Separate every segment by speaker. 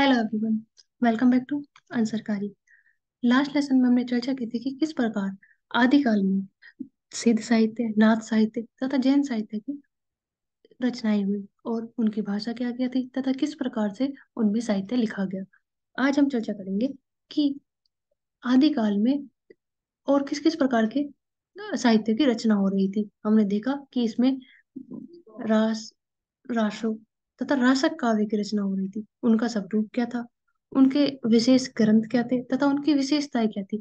Speaker 1: hello everyone welcome back to Unsarkari last lesson में हमने चर्चा की थी कि किस प्रकार आदिकाल में सिद्ध साहित्य नाथ साहित्य तथा जैन साहित्य की रचनाएं हुई और उनकी भाषा क्या क्या थी तथा किस प्रकार से उनमें साहित्य लिखा गया आज हम चर्चा करेंगे कि आदिकाल में और किस किस प्रकार के साहित्य की रचना हो रही थी हमने देखा कि इसमें रास राशो तथा रासक काव्य की रचना हो रही थी उनका स्वरूप क्या था उनके विशेष ग्रंथ क्या थे तथा उनकी विशेषताएं क्या थी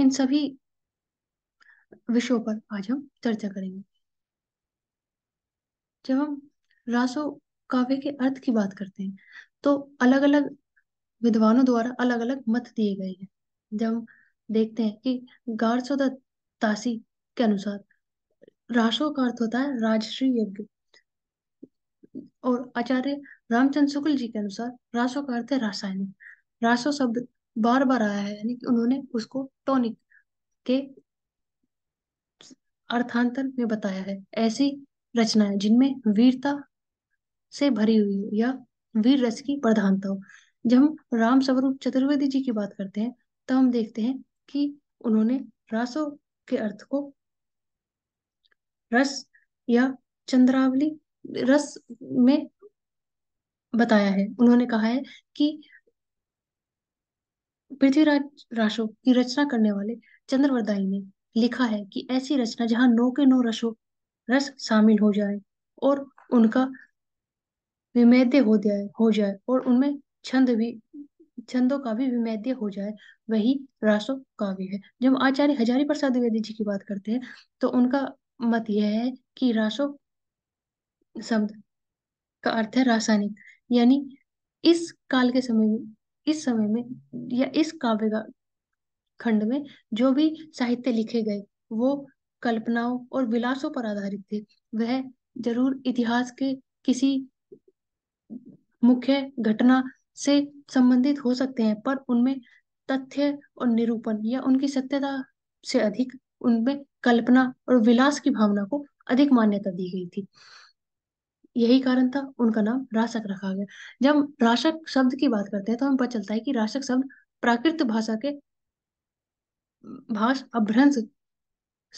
Speaker 1: इन सभी विषयों पर आज हम चर्चा करेंगे जब हम रासो काव्य के अर्थ की बात करते हैं तो अलग अलग विद्वानों द्वारा अलग अलग मत दिए गए हैं जब हम देखते हैं कि गारसोदा के अनुसार रासो का अर्थ होता है राजश्री यज्ञ और आचार्य रामचंद्र शुक्ल जी के अनुसार रासो का अर्थ है रासायनिक रासो शब्द बार बार आया है यानी कि उन्होंने उसको टॉनिक के अर्थांतर में बताया है ऐसी रचनाएं जिनमें वीरता से भरी हुई हो या वीर रस की प्रधानता हो जब हम राम स्वरूप चतुर्वेदी जी की बात करते हैं तो हम देखते हैं कि उन्होंने रासो के अर्थ को रस या चंद्रावली रस में बताया है उन्होंने कहा है कि पृथ्वीराज राशो की रचना करने वाले चंद्रवरदाई ने लिखा है कि ऐसी रचना जहां नौ के नौ रसों रस शामिल हो जाए और उनका विमेद्य हो जाए हो जाए और उनमें छंद भी छंदों का भी विमेद्य हो जाए वही रासो काव्य है जब आचार्य हजारी प्रसाद द्विवेदी जी की बात करते हैं तो उनका मत यह है कि रासो शब्द का अर्थ है रासायनिक यानी इस काल के समय में इस समय में या इस काव्य का खंड में जो भी साहित्य लिखे गए वो कल्पनाओं और विलासों पर आधारित थे वह जरूर इतिहास के किसी मुख्य घटना से संबंधित हो सकते हैं पर उनमें तथ्य और निरूपण या उनकी सत्यता से अधिक उनमें कल्पना और विलास की भावना को अधिक मान्यता दी गई थी यही कारण था उनका नाम राशक रखा गया जब राशक शब्द की बात करते हैं तो हमें पता चलता है कि राशक शब्द प्राकृत भाषा के भाष अभ्रंश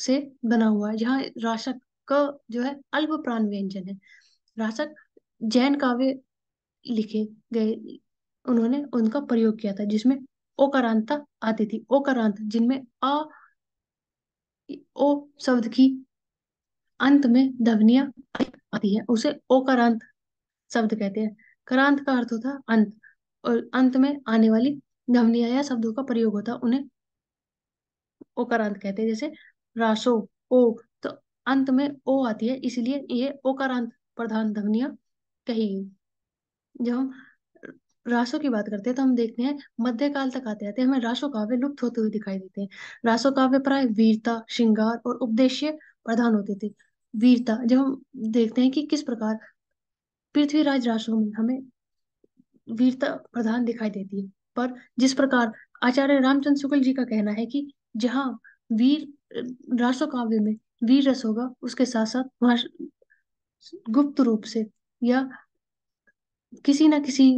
Speaker 1: से बना हुआ है जहाँ राशक का जो है अल्प प्राण व्यंजन है राशक जैन काव्य लिखे गए उन्होंने उनका प्रयोग किया था जिसमें ओकारांता आती थी ओकारांत जिनमें अ ओ शब्द की अंत में धवनिया आती है उसे ओकारांत शब्द कहते हैं करांत का अर्थ होता है अंत और अंत में आने वाली धवनिया या शब्दों का प्रयोग होता है उन्हें ओकारांत कहते हैं जैसे रासो ओ तो अंत में ओ आती है इसलिए ये ओकारांत प्रधान ध्वनिया कही गई जब हम रासो की बात करते हैं तो हम देखते हैं मध्यकाल तक आते आते हमें रासो काव्य लुप्त होते हुए दिखाई देते हैं रासो काव्य प्राय वीरता श्रृंगार और उपदेश्य प्रधान होते थे वीरता जब हम देखते हैं कि किस प्रकार पृथ्वीराज राष्ट्रों में हमें वीरता प्रधान दिखाई देती है पर जिस प्रकार आचार्य रामचंद्र शुक्ल जी का कहना है कि जहाँ वीर रासो काव्य में वीर रस होगा उसके साथ साथ वहां गुप्त रूप से या किसी ना किसी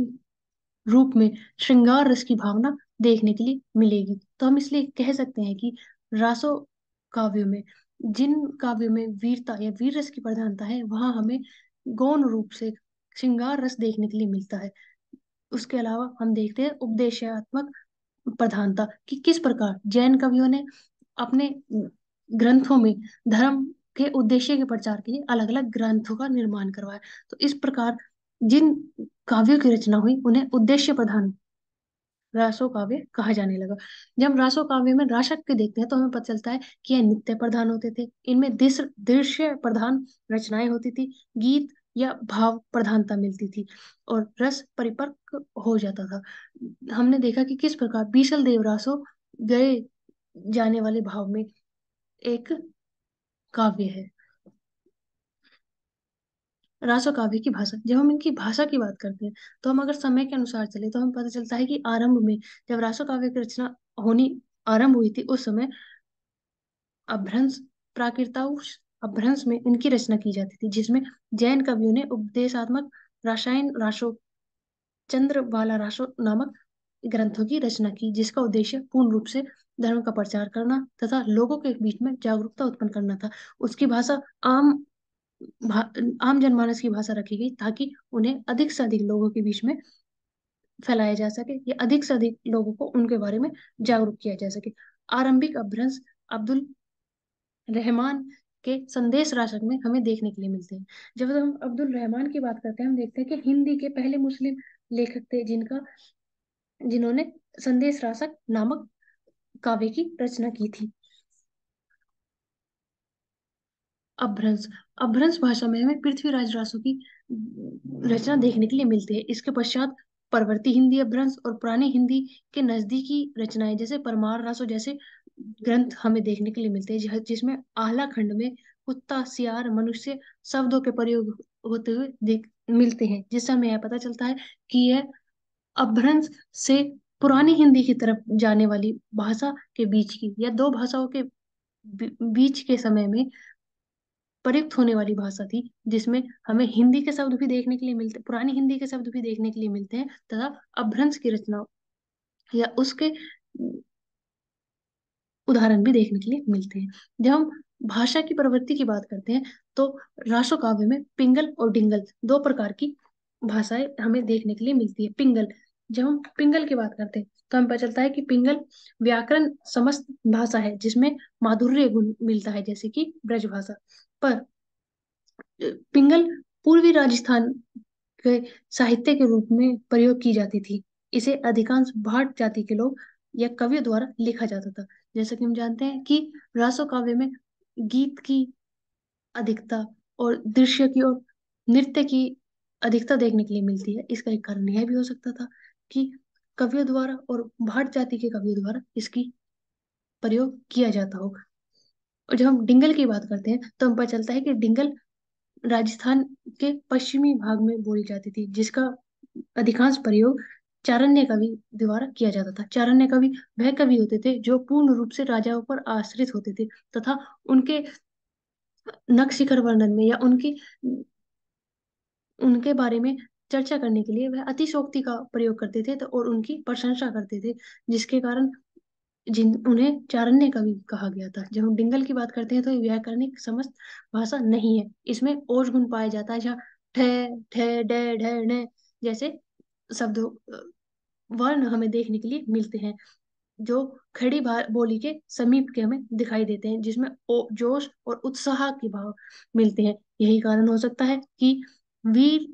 Speaker 1: रूप में श्रृंगार रस की भावना देखने के लिए मिलेगी तो हम इसलिए कह सकते हैं कि रासो काव्य में जिन काव्य में वीरता या वीर रस की प्रधानता है वहां हमें गौण रूप से श्रृंगार रस देखने के लिए मिलता है उसके अलावा हम देखते हैं उपदेशात्मक प्रधानता कि किस प्रकार जैन कवियों ने अपने ग्रंथों में धर्म के उद्देश्य के प्रचार के लिए अलग अलग ग्रंथों का निर्माण करवाया तो इस प्रकार जिन काव्यों की रचना हुई उन्हें उद्देश्य प्रधान रासो काव्य कहा जाने लगा जब रासो काव्य में राशक के देखते हैं तो हमें पता चलता है कि यह नित्य प्रधान होते थे इनमें दृश्य प्रधान रचनाएं होती थी गीत या भाव प्रधानता मिलती थी और रस परिपक्व हो जाता था हमने देखा कि किस प्रकार बीशल देवरासो गए जाने वाले भाव में एक काव्य है रासो काव्य की भाषा जब हम इनकी भाषा की बात करते हैं तो हम अगर समय के अनुसार चले तो हमें पता चलता है कि आरंभ में जब रासो काव्य की रचना होनी आरंभ हुई थी उस समय अभ्रंश प्राकृताउश अभ्रंश में इनकी रचना की जाती थी जिसमें जैन कवियों ने उपदेशात्मक रासायन राशो चंद्र वाला राशो नामक ग्रंथों की रचना की जिसका उद्देश्य पूर्ण रूप से धर्म का प्रचार करना तथा लोगों के बीच में जागरूकता उत्पन्न करना था उसकी भाषा आम आम जनमानस की भाषा रखी गई ताकि उन्हें अधिक से अधिक लोगों के बीच में फैलाया जा सके या अधिक से अधिक लोगों को उनके बारे में जागरूक किया जा सके आरंभिक अभ्रंश अब्दुल रहमान के संदेश राशक में हमें देखने के लिए मिलते हैं जब हम अब्दुल रहमान की बात करते हैं हम देखते हैं कि हिंदी के पहले मुस्लिम लेखक थे जिनका जिन्होंने संदेश राशक नामक काव्य की रचना की थी अभ्रंश अभ्रंश भाषा में हमें पृथ्वीराज रासो की रचना देखने के लिए मिलती है इसके पश्चात परवर्ती हिंदी अभ्रंश और पुरानी हिंदी के नजदीकी रचनाएं जैसे परमार रासो जैसे ग्रंथ हमें देखने के लिए मिलते हैं जिसमें आहला खंड में कुत्ता सियार मनुष्य शब्दों के प्रयोग होते हुए देख मिलते हैं जिससे हमें यह पता चलता है कि यह अभ्रंश से पुरानी हिंदी की तरफ जाने वाली भाषा के बीच की या दो भाषाओं के बीच के समय में प्रयुक्त होने वाली भाषा थी जिसमें हमें हिंदी के शब्द भी देखने के लिए मिलते पुरानी हिंदी के शब्द भी देखने के लिए मिलते हैं तथा अभ्रंश की रचना या उसके उदाहरण भी देखने के लिए मिलते हैं जब हम भाषा की प्रवृत्ति की बात करते हैं तो राशो काव्य में पिंगल और डिंगल दो प्रकार की भाषाएं हमें देखने के लिए मिलती है पिंगल जब हम पिंगल की बात करते हैं तो हमें पता चलता है कि पिंगल व्याकरण समस्त भाषा है जिसमें माधुर्य गुण मिलता है जैसे कि ब्रज भाषा पर पिंगल पूर्वी राजस्थान के साहित्य के रूप में प्रयोग की जाती थी इसे अधिकांश भाट जाति के लोग या कवियों द्वारा लिखा जाता था जैसा कि हम जानते हैं कि रासो काव्य में गीत की अधिकता और दृश्य की और नृत्य की अधिकता देखने के लिए मिलती है इसका एक कारण यह भी हो सकता था कि कवियों द्वारा और भाट जाति के कवियों द्वारा इसकी प्रयोग किया जाता हो और जब हम डिंगल की बात करते हैं तो हम पता चलता है कि डिंगल राजस्थान के पश्चिमी भाग में बोली जाती थी जिसका अधिकांश प्रयोग चारण्य कवि द्वारा किया जाता था चारण्य कवि वह कवि होते थे जो पूर्ण रूप से राजाओं पर आश्रित होते थे तथा उनके नक्शिखर वर्णन में या उनके उनके बारे में चर्चा करने के लिए वह अतिशोक्ति का प्रयोग करते थे तो और उनकी प्रशंसा करते थे जिसके कारण जिन उन्हें चारण्य कवि कहा गया था जब हम डिंगल की बात करते हैं तो व्याकरणिक समस्त भाषा नहीं है इसमें ओज गुण पाया जाता है जहाँ ठे ठे डे ढे ने जैसे शब्द वर्ण हमें देखने के लिए मिलते हैं जो खड़ी बोली के समीप के हमें दिखाई देते हैं जिसमें जोश और उत्साह के भाव मिलते हैं यही कारण हो सकता है कि वीर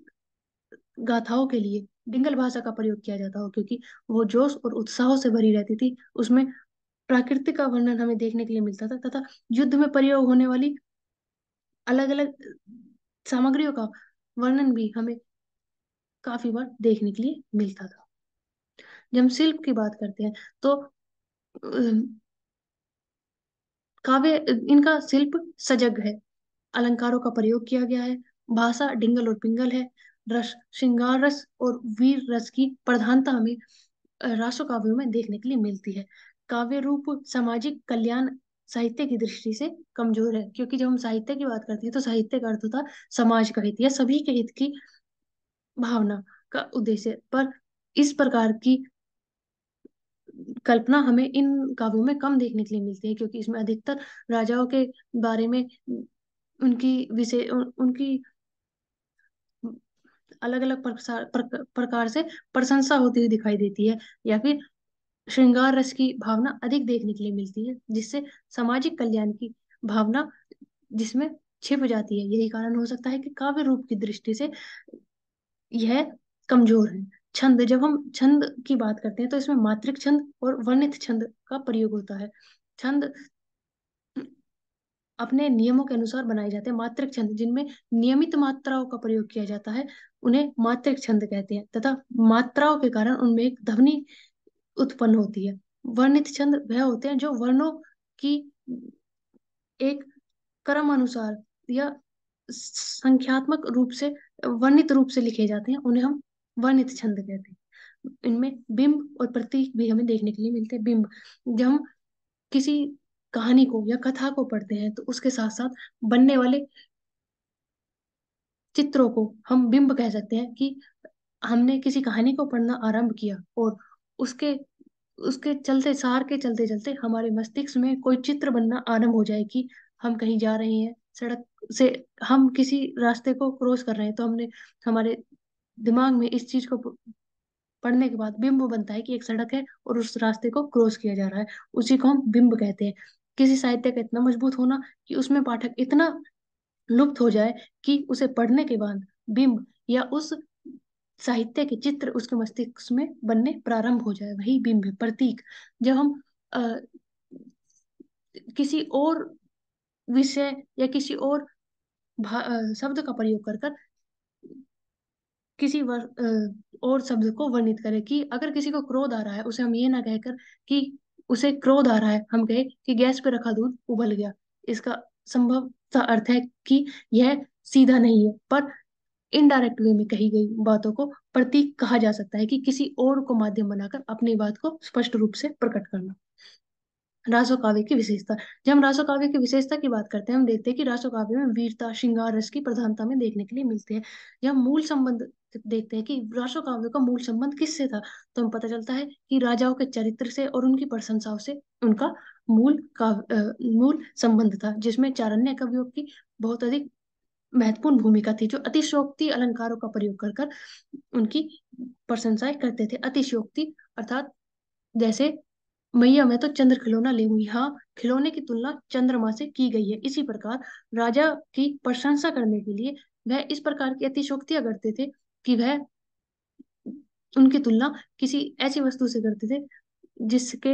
Speaker 1: गाथाओं के लिए डिंगल भाषा का प्रयोग किया जाता हो क्योंकि वो जोश और उत्साह से भरी रहती थी उसमें प्राकृतिक का वर्णन हमें देखने के लिए मिलता था तथा युद्ध में प्रयोग होने वाली अलग अलग सामग्रियों का वर्णन भी हमें काफी बार देखने के लिए मिलता था जब हम शिल्प की बात करते हैं तो काव्य इनका शिल्प सजग है अलंकारों का प्रयोग किया गया है भाषा डिंगल और पिंगल है रस श्रृंगार रस और वीर रस की प्रधानता हमें रासो काव्यों में देखने के लिए मिलती है काव्य रूप सामाजिक कल्याण साहित्य की दृष्टि से कमजोर है क्योंकि जब हम साहित्य की बात करते हैं तो साहित्य का अर्थ होता समाज का हित या सभी के हित की भावना का उद्देश्य पर इस प्रकार की कल्पना हमें इन काव्यों में कम देखने के लिए मिलती है क्योंकि इसमें अधिकतर राजाओं के बारे में उनकी विषय उनकी अलग अलग प्रकार से प्रशंसा होती हुई दिखाई देती है या फिर श्रृंगार रस की भावना अधिक देखने के लिए मिलती है जिससे सामाजिक कल्याण की भावना जिसमें छिप जाती है यही कारण हो सकता है कि काव्य रूप की दृष्टि से यह कमजोर है छंद जब हम छंद की बात करते हैं तो इसमें मात्रिक छंद और वर्णित छंद का प्रयोग होता है छंद अपने नियमों के अनुसार बनाए जाते हैं मात्रक छंद जिनमें नियमित मात्राओं का प्रयोग किया जाता है उन्हें मात्रक छंद कहते हैं तथा मात्राओं के कारण उनमें एक ध्वनि उत्पन्न होती है वर्णित छंद वह होते हैं जो वर्णों की एक क्रम अनुसार या संख्यात्मक रूप से वर्णित रूप से लिखे जाते हैं उन्हें हम वर्णित छंद कहते हैं इनमें बिंब और प्रतीक भी हमें देखने के लिए मिलते हैं बिंब जब हम किसी कहानी को या कथा को पढ़ते हैं तो उसके साथ साथ बनने वाले चित्रों को हम बिंब कह सकते हैं कि हमने किसी कहानी को पढ़ना आरंभ किया और उसके उसके चलते सार के चलते चलते हमारे मस्तिष्क में कोई चित्र बनना आरंभ हो जाए कि हम कहीं जा रहे हैं सड़क से हम किसी रास्ते को क्रॉस कर रहे हैं तो हमने हमारे दिमाग में इस चीज को पढ़ने के बाद बिंब बनता है कि एक सड़क है और उस रास्ते को क्रॉस किया जा रहा है उसी को हम बिंब कहते हैं किसी साहित्य का इतना मजबूत होना कि उसमें पाठक इतना लुप्त हो जाए कि उसे पढ़ने के बाद बिंब या उस साहित्य के चित्र उसके मस्तिष्क में बनने प्रारंभ हो जाए वही बिंब प्रतीक जब हम आ, किसी और विषय या किसी और शब्द का प्रयोग कर कर किसी वर, आ, और शब्द को वर्णित करें कि अगर किसी को क्रोध आ रहा है उसे हम ये ना कहकर कि उसे क्रोध आ रहा है हम कहे कि गैस पर रखा दूध उबल गया इसका संभव अर्थ है कि यह सीधा नहीं है पर इनडायरेक्ट वे में कही गई बातों को प्रतीक कहा जा सकता है कि किसी और को माध्यम बनाकर अपनी बात को स्पष्ट रूप से प्रकट करना रासो काव्य की विशेषता जब हम रासो काव्य की विशेषता की बात करते हैं हम देखते हैं कि रासो काव्य में वीरता श्रृंगार रस की प्रधानता में देखने के लिए मिलते हैं जब मूल संबंध देखते हैं कि राष्ट्र काव्य का मूल संबंध किससे था तो हमें पता चलता है कि राजाओं के चरित्र से और उनकी प्रशंसाओं से उनका मूल काव्य मूल संबंध था जिसमें चारण्य कवियों की बहुत अधिक महत्वपूर्ण भूमिका थी जो अतिशोक्ति अलंकारों का प्रयोग कर कर उनकी प्रशंसाएं करते थे अतिशोक्ति अर्थात जैसे मैया मैं तो चंद्र खिलौना ले हाँ खिलौने की तुलना चंद्रमा से की गई है इसी प्रकार राजा की प्रशंसा करने के लिए वह इस प्रकार की अतिशोक्तियां करते थे कि वह उनकी तुलना किसी ऐसी वस्तु से करते थे जिसके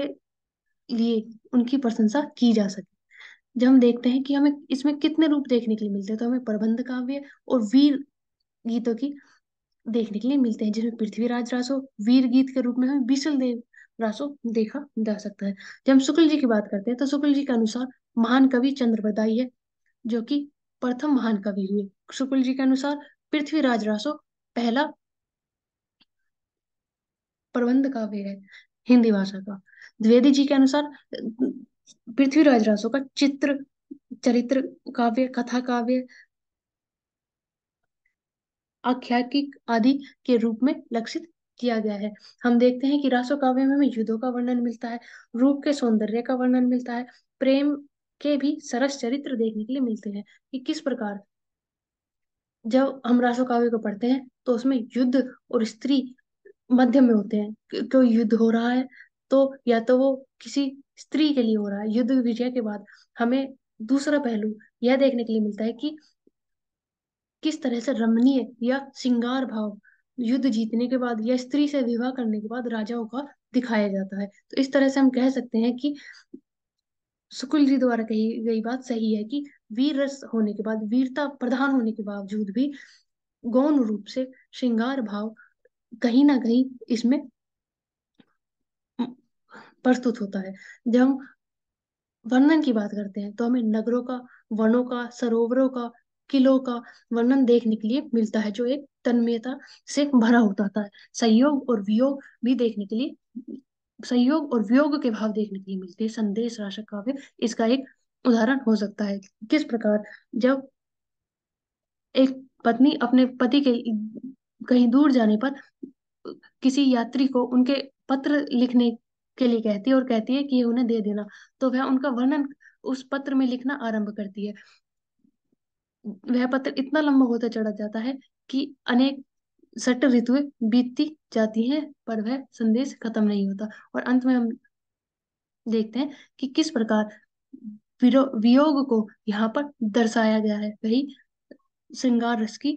Speaker 1: लिए उनकी प्रशंसा की जा सके जब हम देखते हैं कि हमें इसमें कितने रूप देखने के लिए मिलते हैं तो हमें प्रबंध काव्य और वीर गीतों की देखने के लिए मिलते हैं जिसमें पृथ्वीराज रासो वीर गीत के रूप में हमें बिशल देव रासो देखा जा सकता है जब हम शुक्ल जी की बात करते हैं तो शुक्ल जी के अनुसार महान कवि चंद्रप्रदायी है जो कि प्रथम महान कवि हुए शुक्ल जी के अनुसार पृथ्वीराज रासो पहला प्रबंध काव्य है हिंदी भाषा का द्विवेदी जी के अनुसार पृथ्वीराज रासो का चित्र चरित्र काव्य कथा काव्य आख्यायिक आदि के रूप में लक्षित किया गया है हम देखते हैं कि रासो काव्य में हमें युद्धों का वर्णन मिलता है रूप के सौंदर्य का वर्णन मिलता है प्रेम के भी सरस चरित्र देखने के लिए मिलते हैं कि किस प्रकार जब हम काव्य को पढ़ते हैं तो उसमें युद्ध और स्त्री मध्य में होते हैं क्यों युद्ध हो रहा है तो या तो वो किसी स्त्री के लिए हो रहा है युद्ध विजय के बाद हमें दूसरा पहलू यह देखने के लिए मिलता है कि किस तरह से रमणीय या श्रृंगार भाव युद्ध जीतने के बाद या स्त्री से विवाह करने के बाद राजाओं का दिखाया जाता है तो इस तरह से हम कह सकते हैं कि सुकुल जी द्वारा कही गई बात सही है कि वीर रस होने के बाद वीरता प्रधान होने के बावजूद भी गौन रूप से श्रृंगार भाव कहीं ना कहीं इसमें प्रस्तुत होता है जब हम वर्णन की बात करते हैं तो हमें नगरों का वनों का सरोवरों का किलों का वर्णन देखने के लिए मिलता है जो एक तन्मयता से भरा होता है संयोग और वियोग भी देखने के लिए संयोग और वियोग के भाव देखने के लिए मिलते हैं संदेश राशक काव्य इसका एक उदाहरण हो सकता है किस प्रकार जब एक पत्नी अपने पति के कहीं दूर जाने पर किसी यात्री को उनके पत्र लिखने के लिए कहती है और कहती है कि ये उन्हें दे देना तो वह उनका वर्णन उस पत्र में लिखना आरंभ करती है वह पत्र इतना लंबा होता चढ़ा जाता है कि अनेक सट ऋतु बीतती जाती हैं पर वह संदेश खत्म नहीं होता और अंत में हम देखते हैं कि किस प्रकार वियोग को यहाँ पर दर्शाया गया है वही श्रृंगार रस की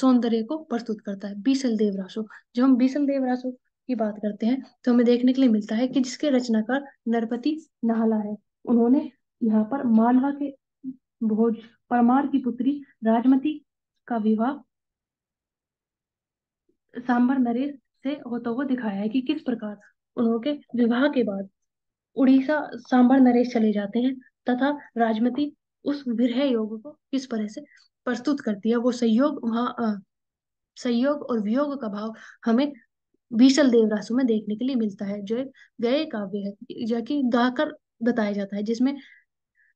Speaker 1: सौंदर्य को प्रस्तुत करता है बीसल देवरासो जब हम बीसल देवरासो की बात करते हैं तो हमें देखने के लिए मिलता है कि जिसके रचनाकार नरपति नाहला है उन्होंने यहाँ पर मालवा के भोज परमार की पुत्री राजमती का विवाह सांबर नरेश से होता हुआ दिखाया है कि किस प्रकार उन्होंने विवाह के बाद उड़ीसा सांबर नरेश चले जाते हैं तथा राजमति उस विरह योग को किस तरह से प्रस्तुत करती है वो सहयोग वहाँ सहयोग और वियोग का भाव हमें विशल देवरासु में देखने के लिए मिलता है जो एक गए काव्य है जो कि गाकर बताया जाता है जिसमें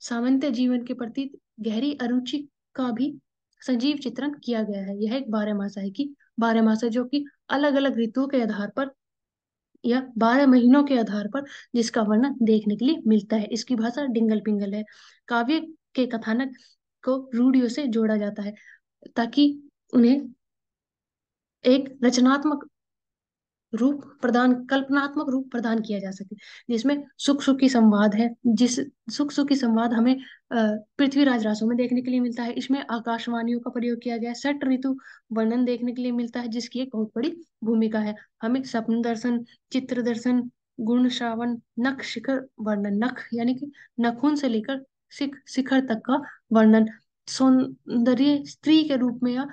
Speaker 1: सामंत्य जीवन के प्रति गहरी अरुचि का भी संजीव चित्रण किया गया है यह एक बारह मासा है कि बारह मासा जो कि अलग अलग ऋतुओं के आधार पर या बारह महीनों के आधार पर जिसका वर्णन देखने के लिए मिलता है इसकी भाषा डिंगल पिंगल है काव्य के कथानक को रूढ़ियों से जोड़ा जाता है ताकि उन्हें एक रचनात्मक रूप प्रदान कल्पनात्मक रूप प्रदान किया जा सके जिसमें सुख सुख की संवाद है जिस सुख सुख की संवाद हमें पृथ्वीराज रासो में देखने के लिए मिलता है इसमें आकाशवाणियों का प्रयोग किया गया सट ऋतु वर्णन देखने के लिए मिलता है जिसकी एक बहुत बड़ी भूमिका है हमें स्वप्न दर्शन चित्र दर्शन गुण श्रावण नख शिखर वर्णन नख यानी कि नखून से लेकर शिख शिखर तक का वर्णन सौंदर्य स्त्री के रूप में या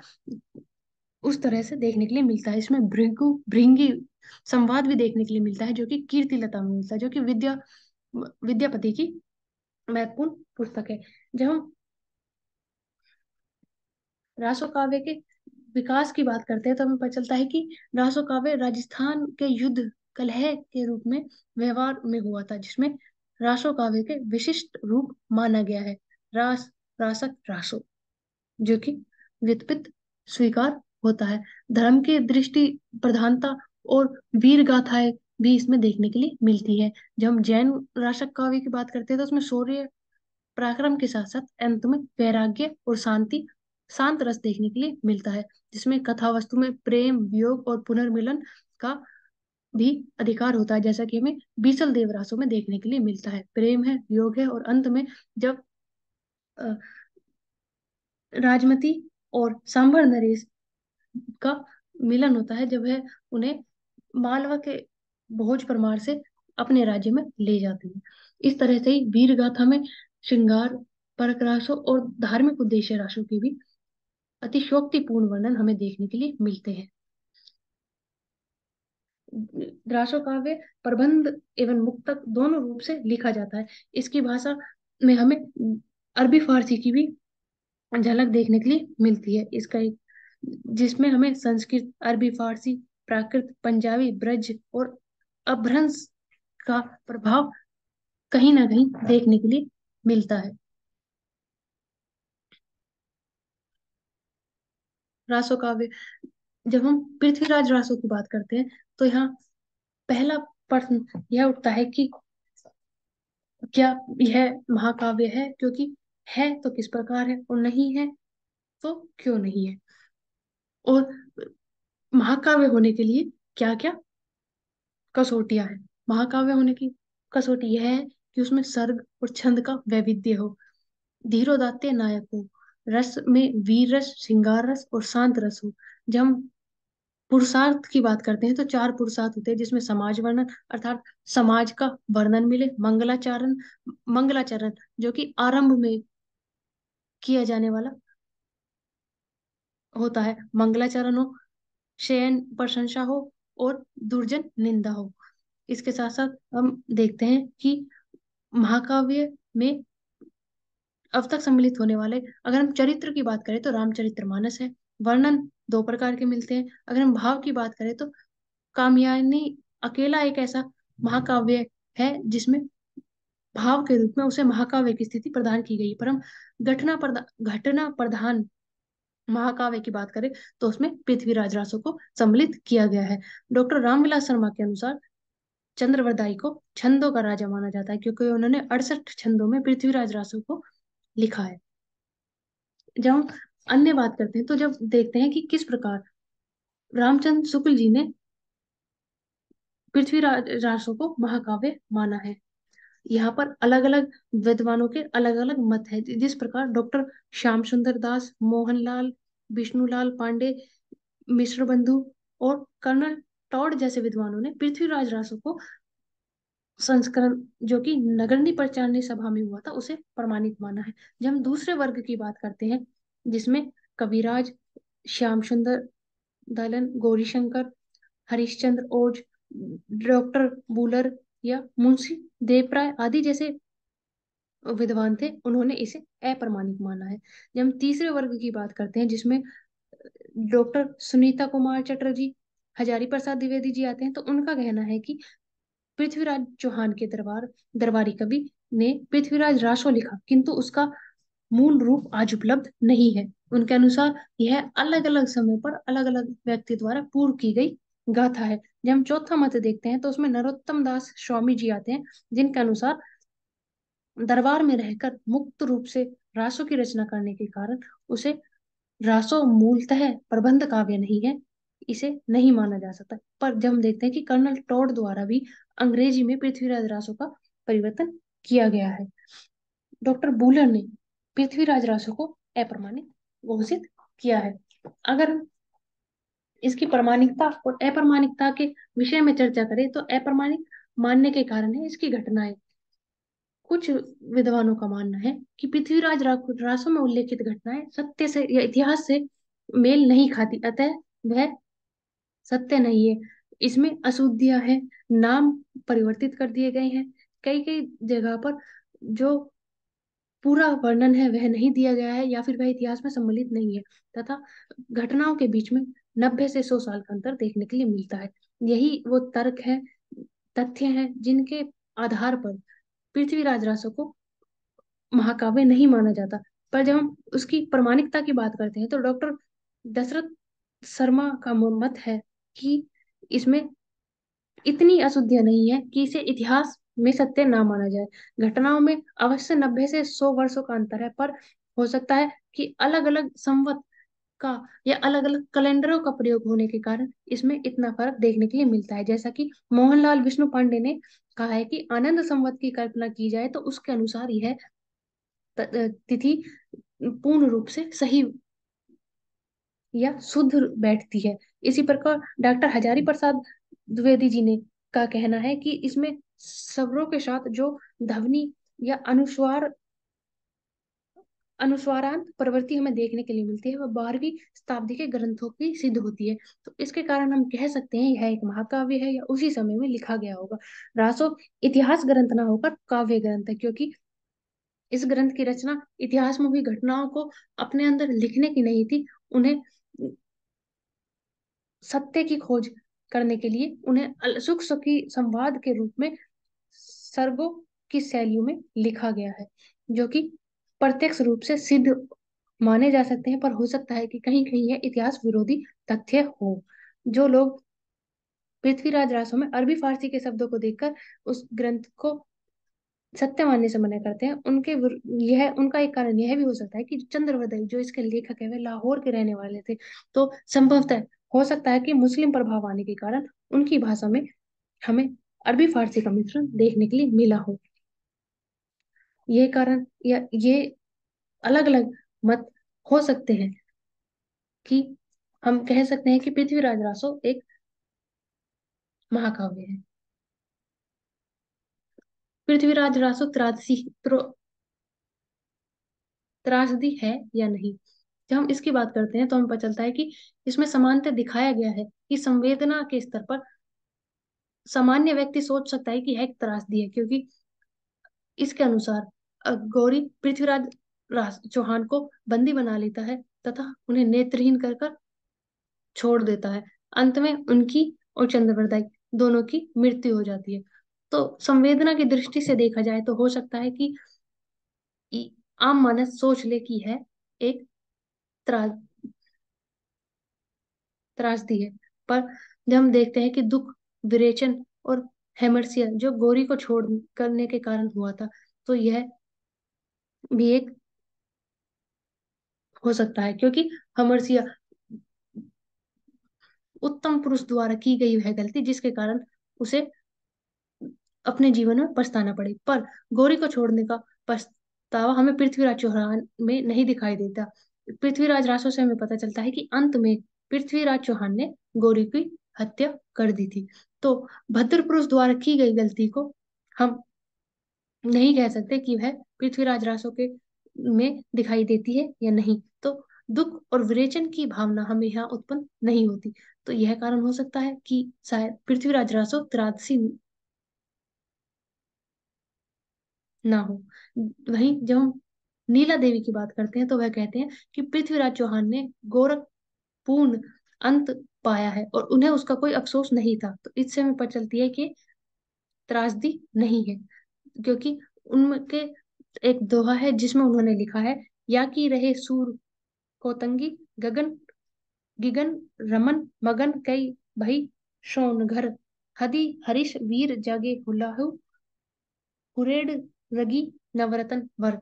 Speaker 1: उस तरह से देखने के लिए मिलता है इसमें भृगु भृंगी संवाद भी देखने के लिए मिलता है जो कि कीर्ति लता में मिलता है जो कि विद्या विद्यापति की महत्वपूर्ण पुस्तक है जब हम रासो काव्य के विकास की बात करते हैं तो हमें पता चलता है कि रासो काव्य राजस्थान के युद्ध कलह के रूप में व्यवहार में हुआ था जिसमें रासो काव्य के विशिष्ट रूप माना गया है रास रासक रासो जो कि व्युत्पित स्वीकार होता है धर्म के दृष्टि प्रधानता और वीर गाथाएं भी इसमें देखने के लिए मिलती है जब हम जैन राशक काव्य की बात करते हैं तो उसमें शौर्य पराक्रम के साथ साथ अंत में वैराग्य और शांति शांत रस देखने के लिए मिलता है जिसमें कथा वस्तु में प्रेम वियोग और पुनर्मिलन का भी अधिकार होता है जैसा कि हमें बीसल देवरासों में देखने के लिए मिलता है प्रेम है योग है और अंत में जब राजमती और सांभर नरेश का मिलन होता है जब है उन्हें मालवा के भोज परमार से अपने राज्य में ले जाती है इस तरह से ही वीर गाथा में श्रृंगार परक राशों और धार्मिक उद्देश्य राशो के भी अतिशोक्तिपूर्ण वर्णन हमें देखने के लिए मिलते हैं राशो काव्य प्रबंध एवं मुक्तक दोनों रूप से लिखा जाता है इसकी भाषा में हमें अरबी फारसी की भी झलक देखने के लिए मिलती है इसका एक जिसमें हमें संस्कृत अरबी फारसी प्राकृत पंजाबी ब्रज और अभ्रंश का प्रभाव कहीं ना कहीं देखने के लिए मिलता है रासो काव्य जब हम पृथ्वीराज रासो की बात करते हैं तो यहाँ पहला प्रश्न यह उठता है कि क्या यह महाकाव्य है क्योंकि है तो किस प्रकार है और नहीं है तो क्यों नहीं है और महाकाव्य होने के लिए क्या क्या कसौटियां हैं महाकाव्य होने की कसौटी यह है कि उसमें सर्ग और छंद का वैविध्य हो धीरोदात्य नायक हो रस में वीर रस श्रृंगार रस और शांत रस हो जब हम पुरुषार्थ की बात करते हैं तो चार पुरुषार्थ होते हैं जिसमें समाज वर्णन अर्थात समाज का वर्णन मिले मंगलाचरण मंगलाचरण जो कि आरंभ में किया जाने वाला होता है मंगलाचरण हो शयन प्रशंसा हो और दुर्जन निंदा हो इसके साथ साथ हम देखते हैं कि महाकाव्य में अब तक सम्मिलित होने वाले अगर हम चरित्र की बात करें तो रामचरित्र मानस है वर्णन दो प्रकार के मिलते हैं अगर हम भाव की बात करें तो कामयानी अकेला एक ऐसा महाकाव्य है जिसमें भाव के रूप में उसे महाकाव्य की स्थिति प्रदान की गई पर हम घटना प्रधान घटना प्रधान महाकाव्य की बात करें तो उसमें पृथ्वीराज रासो को सम्मिलित किया गया है डॉक्टर रामविलास शर्मा के अनुसार चंद्रवरदाई को छंदों का राजा माना जाता है क्योंकि उन्होंने अड़सठ छंदों में पृथ्वीराज रासो को लिखा है जब हम अन्य बात करते हैं तो जब देखते हैं कि किस प्रकार रामचंद्र शुक्ल जी ने पृथ्वीराज रासो को महाकाव्य माना है यहाँ पर अलग अलग विद्वानों के अलग अलग मत है जिस प्रकार डॉक्टर श्याम सुंदर दास मोहनलाल विष्णुलाल पांडे मिश्र बंधु और कर्नल टॉड जैसे विद्वानों ने पृथ्वीराज रासो को संस्करण जो कि नगरनी प्रचारणी सभा में हुआ था उसे प्रमाणित माना है जब हम दूसरे वर्ग की बात करते हैं जिसमें कविराज श्याम सुंदर दलन गौरीशंकर हरिश्चंद्र ओज डॉक्टर बुलर या मुंशी देवराय आदि जैसे विद्वान थे उन्होंने इसे अप्रमाणिक माना है जब हम तीसरे वर्ग की बात करते हैं जिसमें डॉक्टर सुनीता कुमार चटर्जी हजारी प्रसाद द्विवेदी जी आते हैं तो उनका कहना है कि पृथ्वीराज चौहान के दरबार दरबारी कवि ने पृथ्वीराज राशो लिखा किंतु उसका मूल रूप आज उपलब्ध नहीं है उनके अनुसार यह अलग अलग समय पर अलग अलग व्यक्ति द्वारा पूर्व की गई गाथा है जब हम चौथा मत देखते हैं तो उसमें नरोत्तम दास स्वामी जी आते हैं जिनके अनुसार दरबार में रहकर मुक्त रूप से रासो की रचना करने के कारण उसे रासो मूलतः प्रबंध काव्य नहीं है इसे नहीं माना जा सकता पर जब हम देखते हैं कि कर्नल टोड द्वारा भी अंग्रेजी में पृथ्वीराज रासो का परिवर्तन किया गया है डॉक्टर बुलर ने पृथ्वीराज रासो को अप्रमाणित घोषित किया है अगर हम इसकी प्रमाणिकता और अप्रमाणिकता के विषय में चर्चा करें तो अप्रमाणिक मानने के कारण है इसकी घटनाएं कुछ विद्वानों का मानना है कि पृथ्वीराज रासो में उल्लेखित घटनाएं सत्य से या इतिहास से मेल नहीं खाती अतः वह सत्य नहीं है इसमें अशुद्धियां है नाम परिवर्तित कर दिए गए हैं कई कई जगह पर जो पूरा वर्णन है वह नहीं दिया गया है या फिर वह इतिहास में सम्मिलित नहीं है तथा घटनाओं के बीच में नब्बे से सौ साल का अंतर देखने के लिए मिलता है यही वो तर्क है तथ्य है जिनके आधार पर पृथ्वीराज रासो को महाकाव्य नहीं माना जाता पर जब हम उसकी प्रमाणिकता की बात करते हैं तो डॉक्टर दशरथ शर्मा का मत है कि इसमें इतनी अशुद्धियां नहीं है कि इसे इतिहास में सत्य ना माना जाए घटनाओं में अवश्य नब्बे से सौ वर्षों का अंतर है पर हो सकता है कि अलग अलग संवत का या अलग अलग कैलेंडरों का प्रयोग होने के कारण इसमें इतना फर्क देखने के लिए मिलता है जैसा कि मोहनलाल विष्णु पांडे ने कहा है कि आनंद संवत की कल्पना की जाए तो उसके अनुसार यह तिथि पूर्ण रूप से सही या शुद्ध बैठती है इसी प्रकार डॉक्टर हजारी प्रसाद द्विवेदी जी ने का कहना है कि इसमें स्वरों के साथ जो ध्वनि या अनुस्वार अनुस्वारांत प्रवृत्ति हमें देखने के लिए मिलती है वह बारहवीं शताब्दी के ग्रंथों की सिद्ध होती है तो इसके कारण हम कह सकते हैं यह एक महाकाव्य है या उसी समय में लिखा गया होगा रासो इतिहास ग्रंथ ना होकर काव्य ग्रंथ है क्योंकि इस ग्रंथ की रचना इतिहास में हुई घटनाओं को अपने अंदर लिखने की नहीं थी उन्हें सत्य की खोज करने के लिए उन्हें सुख सुखी संवाद के रूप में सर्गों की शैलियों में लिखा गया है जो कि प्रत्यक्ष रूप से सिद्ध माने जा सकते हैं पर हो सकता है कि कहीं कहीं यह इतिहास विरोधी तथ्य हो जो लोग पृथ्वीराज रासों में अरबी फारसी के शब्दों को देखकर उस ग्रंथ को सत्य मानने से मना करते हैं उनके यह उनका एक कारण यह भी हो सकता है कि चंद्रवदय जो इसके लेखक है वह लाहौर के रहने वाले थे तो संभवतः हो सकता है कि मुस्लिम प्रभाव आने के कारण उनकी भाषा में हमें अरबी फारसी का मिश्रण देखने के लिए मिला हो ये कारण या ये अलग अलग मत हो सकते हैं कि हम कह सकते हैं कि पृथ्वीराज रासो एक महाकाव्य है पृथ्वीराज रासो त्रासदी त्रासदी है या नहीं जब हम इसकी बात करते हैं तो हमें पता चलता है कि इसमें समानता दिखाया गया है कि संवेदना के स्तर पर सामान्य व्यक्ति सोच सकता है कि हैक त्रासदी है क्योंकि इसके अनुसार गौरी पृथ्वीराज चौहान को बंदी बना लेता है तथा उन्हें नेत्रहीन कर कर छोड़ देता है अंत में उनकी और चंद्रवरदाई दोनों की मृत्यु हो जाती है तो संवेदना की दृष्टि से देखा जाए तो हो सकता है कि आम मानस सोच ले कि है एक त्रास दी है पर जब हम देखते हैं कि दुख विरेचन और हेमरसिया जो गौरी को छोड़ करने के कारण हुआ था तो यह भी एक हो सकता है क्योंकि हमरसिया उत्तम पुरुष द्वारा की गई वह गलती जिसके कारण उसे अपने जीवन में पछताना पड़े पर गौरी को छोड़ने का पछतावा हमें पृथ्वीराज चौहान में नहीं दिखाई देता पृथ्वीराज रासो से हमें पता चलता है कि अंत में पृथ्वीराज चौहान ने गौरी की हत्या कर दी थी तो भद्र पुरुष द्वारा की गई गलती को हम नहीं कह सकते कि वह पृथ्वीराज रासो के में दिखाई देती है या नहीं तो दुख और विरेचन की भावना हमें यहाँ उत्पन्न नहीं होती तो यह कारण हो सकता है कि शायद पृथ्वीराज रासो त्रादसी ना हो वहीं जब हम नीला देवी की बात करते हैं तो वह कहते हैं कि पृथ्वीराज चौहान ने गोरखपूर्ण अंत पाया है और उन्हें उसका कोई अफसोस नहीं था तो इससे हमें पता चलती है कि त्रासदी नहीं है क्योंकि उनके एक दोहा है जिसमें उन्होंने लिखा है या कि रहे सूर कोतंगी गगन गिगन रमन मगन कई भई शोन घर हदि हरीश वीर जागे हुलाहु हुरेड रगी नवरतन वर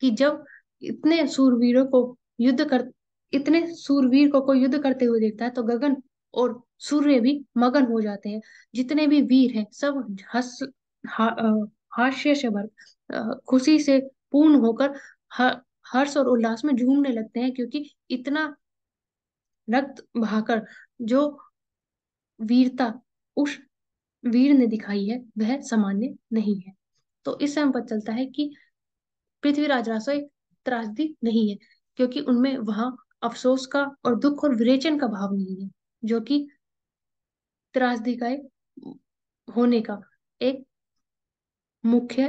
Speaker 1: कि जब इतने सूरवीरों को युद्ध कर इतने सूरवीर को कोई युद्ध करते हुए देखता है तो गगन और सूर्य भी मगन हो जाते हैं जितने भी वीर हैं सब हस हा, हास्य से भर खुशी से पूर्ण होकर हर्ष और उल्लास में झूमने लगते हैं क्योंकि इतना रक्त बहाकर जो वीरता उस वीर ने दिखाई है वह सामान्य नहीं है तो इससे हम पता चलता है कि पृथ्वीराज रसोई त्रासदी नहीं है क्योंकि उनमें वहां अफसोस का और दुख और विरेचन का भाव नहीं है जो कि त्रासदी का एक होने का एक मुख्य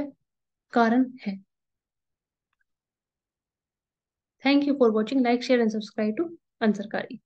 Speaker 1: कारण है thank you for watching like share and subscribe to अंसरकारी